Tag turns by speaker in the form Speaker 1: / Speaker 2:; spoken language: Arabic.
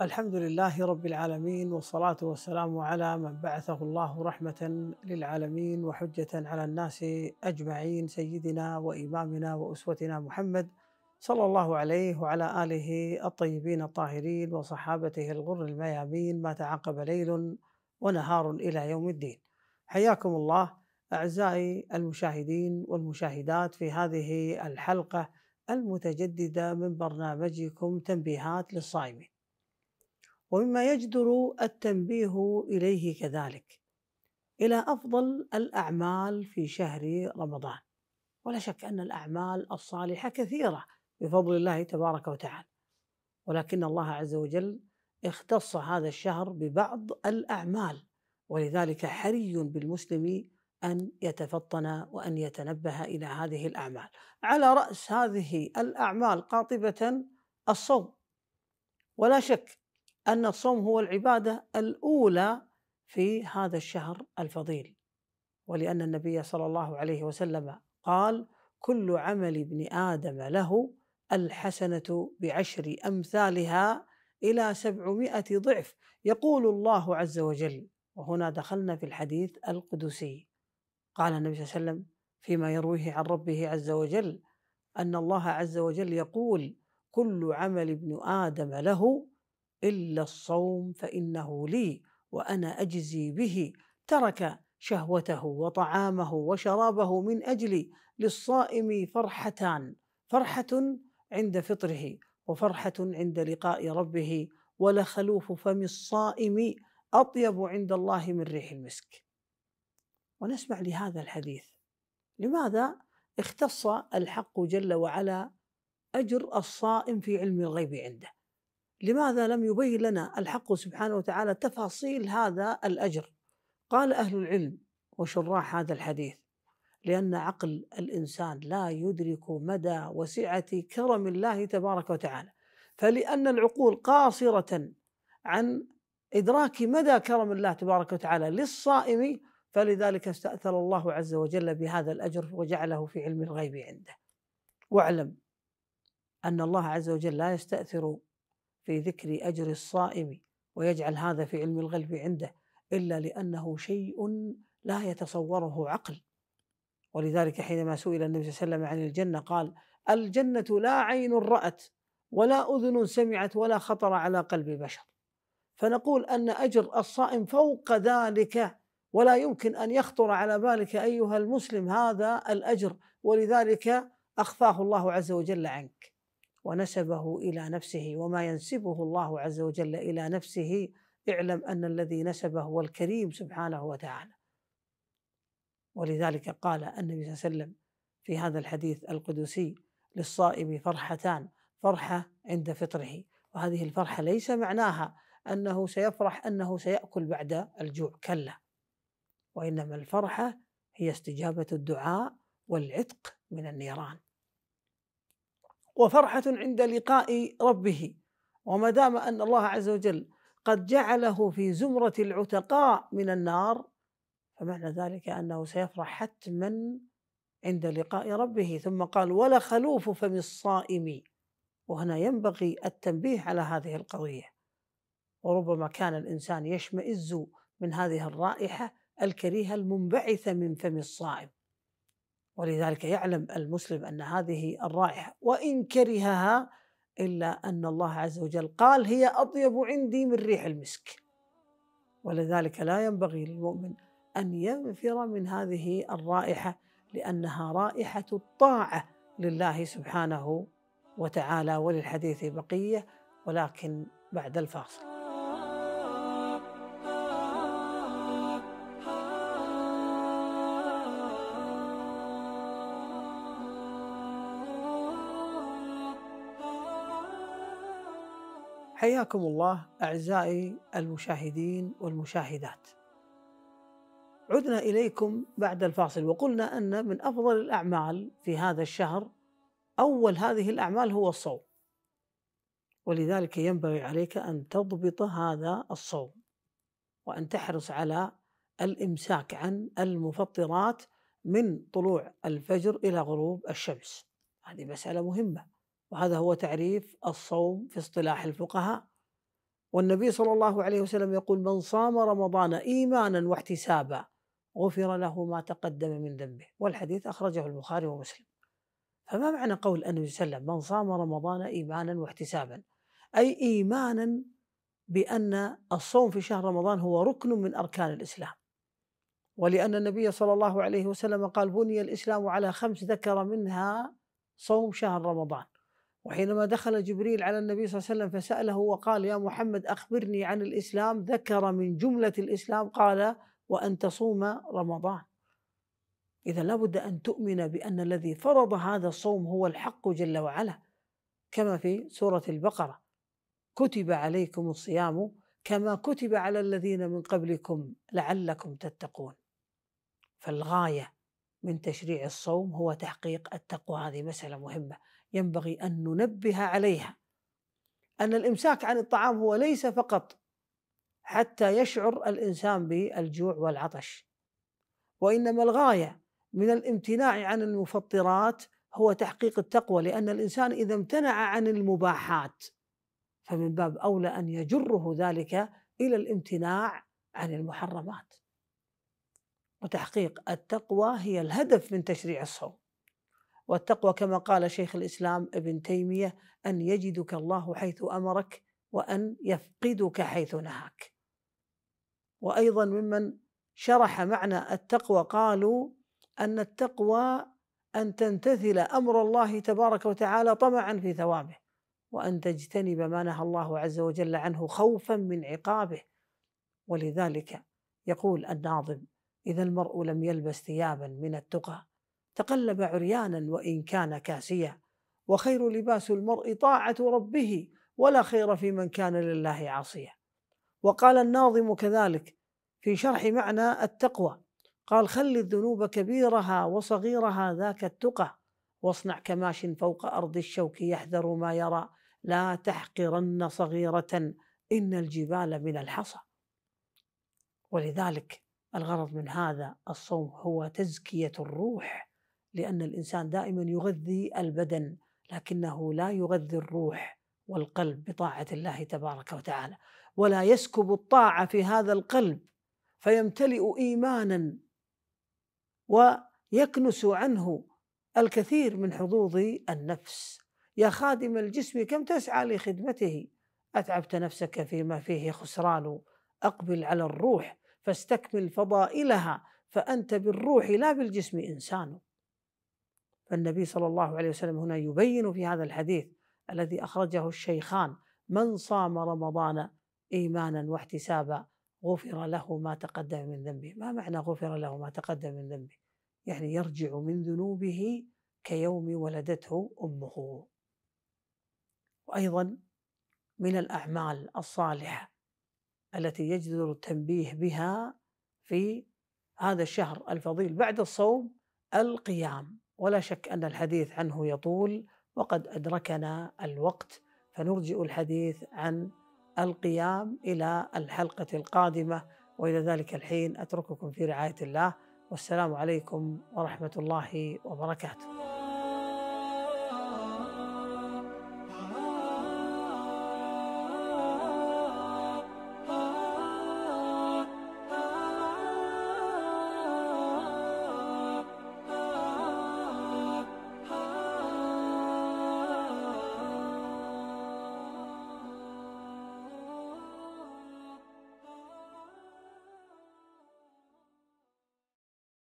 Speaker 1: الحمد لله رب العالمين والصلاة والسلام على من بعثه الله رحمة للعالمين وحجة على الناس أجمعين سيدنا وإمامنا وأسوتنا محمد صلى الله عليه وعلى آله الطيبين الطاهرين وصحابته الغر الميامين ما تعقب ليل ونهار إلى يوم الدين حياكم الله أعزائي المشاهدين والمشاهدات في هذه الحلقة المتجددة من برنامجكم تنبيهات للصائمين ومما يجدر التنبيه اليه كذلك الى افضل الاعمال في شهر رمضان ولا شك ان الاعمال الصالحه كثيره بفضل الله تبارك وتعالى ولكن الله عز وجل اختص هذا الشهر ببعض الاعمال ولذلك حري بالمسلم ان يتفطن وان يتنبه الى هذه الاعمال على راس هذه الاعمال قاطبه الصوم ولا شك أن الصوم هو العبادة الأولى في هذا الشهر الفضيل ولأن النبي صلى الله عليه وسلم قال كل عمل ابن آدم له الحسنة بعشر أمثالها إلى سبعمائة ضعف يقول الله عز وجل وهنا دخلنا في الحديث القدسي قال النبي صلى الله عليه وسلم فيما يرويه عن ربه عز وجل أن الله عز وجل يقول كل عمل ابن آدم له إلا الصوم فإنه لي وأنا أجزي به ترك شهوته وطعامه وشرابه من أجلي للصائم فرحتان فرحة عند فطره وفرحة عند لقاء ربه ولخلوف فم الصائم أطيب عند الله من ريح المسك ونسمع لهذا الحديث لماذا اختص الحق جل وعلا أجر الصائم في علم الغيب عنده لماذا لم يبين لنا الحق سبحانه وتعالى تفاصيل هذا الأجر قال أهل العلم وشراح هذا الحديث لأن عقل الإنسان لا يدرك مدى وسعة كرم الله تبارك وتعالى فلأن العقول قاصرة عن إدراك مدى كرم الله تبارك وتعالى للصائم فلذلك استأثر الله عز وجل بهذا الأجر وجعله في علم الغيب عنده واعلم أن الله عز وجل لا يستأثر في ذكر أجر الصائم ويجعل هذا في علم الغلب عنده إلا لأنه شيء لا يتصوره عقل ولذلك حينما سئل النبي صلى الله عليه وسلم عن الجنة قال الجنة لا عين رأت ولا أذن سمعت ولا خطر على قلب بشر فنقول أن أجر الصائم فوق ذلك ولا يمكن أن يخطر على بالك أيها المسلم هذا الأجر ولذلك أخفاه الله عز وجل عنك ونسبه الى نفسه وما ينسبه الله عز وجل الى نفسه اعلم ان الذي نسبه هو الكريم سبحانه وتعالى ولذلك قال النبي صلى الله عليه وسلم في هذا الحديث القدسي للصائم فرحتان فرحه عند فطره وهذه الفرحه ليس معناها انه سيفرح انه سياكل بعد الجوع كلا وانما الفرحه هي استجابه الدعاء والعتق من النيران وفرحة عند لقاء ربه وما دام أن الله عز وجل قد جعله في زمرة العتقاء من النار فمعنى ذلك أنه سيفرح حتما عند لقاء ربه ثم قال ولا خلوف فم الصائم وهنا ينبغي التنبيه على هذه القضية وربما كان الإنسان يشمئز من هذه الرائحة الكريهة المنبعثة من فم الصائم ولذلك يعلم المسلم ان هذه الرائحه وان كرهها الا ان الله عز وجل قال هي اطيب عندي من ريح المسك ولذلك لا ينبغي للمؤمن ان ينفر من هذه الرائحه لانها رائحه الطاعه لله سبحانه وتعالى وللحديث بقيه ولكن بعد الفاصل حياكم الله اعزائي المشاهدين والمشاهدات. عدنا اليكم بعد الفاصل وقلنا ان من افضل الاعمال في هذا الشهر اول هذه الاعمال هو الصوم. ولذلك ينبغي عليك ان تضبط هذا الصوم وان تحرص على الامساك عن المفطرات من طلوع الفجر الى غروب الشمس. هذه مساله مهمه. وهذا هو تعريف الصوم في اصطلاح الفقهاء والنبي صلى الله عليه وسلم يقول من صام رمضان ايمانا واحتسابا غفر له ما تقدم من ذنبه والحديث اخرجه البخاري ومسلم فما معنى قول النبي صلى الله عليه وسلم من صام رمضان ايمانا واحتسابا اي ايمانا بان الصوم في شهر رمضان هو ركن من اركان الاسلام ولان النبي صلى الله عليه وسلم قال بني الاسلام على خمس ذكر منها صوم شهر رمضان وحينما دخل جبريل على النبي صلى الله عليه وسلم فسأله وقال يا محمد أخبرني عن الإسلام ذكر من جملة الإسلام قال وأن تصوم رمضان إذا لابد أن تؤمن بأن الذي فرض هذا الصوم هو الحق جل وعلا كما في سورة البقرة كتب عليكم الصيام كما كتب على الذين من قبلكم لعلكم تتقون فالغاية من تشريع الصوم هو تحقيق التقوى هذه مسألة مهمة ينبغي ان ننبه عليها ان الامساك عن الطعام هو ليس فقط حتى يشعر الانسان بالجوع والعطش وانما الغايه من الامتناع عن المفطرات هو تحقيق التقوى لان الانسان اذا امتنع عن المباحات فمن باب اولى ان يجره ذلك الى الامتناع عن المحرمات وتحقيق التقوى هي الهدف من تشريع الصوم والتقوى كما قال شيخ الاسلام ابن تيميه ان يجدك الله حيث امرك وان يفقدك حيث نهاك. وايضا ممن شرح معنى التقوى قالوا ان التقوى ان تمتثل امر الله تبارك وتعالى طمعا في ثوابه وان تجتنب ما نهى الله عز وجل عنه خوفا من عقابه ولذلك يقول الناظم اذا المرء لم يلبس ثيابا من التقى تقلب عريانا وان كان كاسيا وخير لباس المرء طاعه ربه ولا خير في من كان لله عاصيا وقال الناظم كذلك في شرح معنى التقوى قال خل الذنوب كبيرها وصغيرها ذاك التقى واصنع كماش فوق أرض الشوك يحذر ما يرى لا تحقرن صغيرة إن الجبال من الحصى ولذلك الغرض من هذا الصوم هو تزكية الروح لأن الإنسان دائما يغذي البدن لكنه لا يغذي الروح والقلب بطاعة الله تبارك وتعالى ولا يسكب الطاعة في هذا القلب فيمتلئ إيمانا ويكنس عنه الكثير من حظوظ النفس يا خادم الجسم كم تسعى لخدمته أتعبت نفسك فيما فيه خسران أقبل على الروح فاستكمل فضائلها فأنت بالروح لا بالجسم إنسان فالنبي صلى الله عليه وسلم هنا يبين في هذا الحديث الذي اخرجه الشيخان من صام رمضان ايمانا واحتسابا غفر له ما تقدم من ذنبه، ما معنى غفر له ما تقدم من ذنبه؟ يعني يرجع من ذنوبه كيوم ولدته امه. وايضا من الاعمال الصالحه التي يجدر التنبيه بها في هذا الشهر الفضيل بعد الصوم القيام ولا شك أن الحديث عنه يطول وقد أدركنا الوقت فنرجئ الحديث عن القيام إلى الحلقة القادمة وإلى ذلك الحين أترككم في رعاية الله والسلام عليكم ورحمة الله وبركاته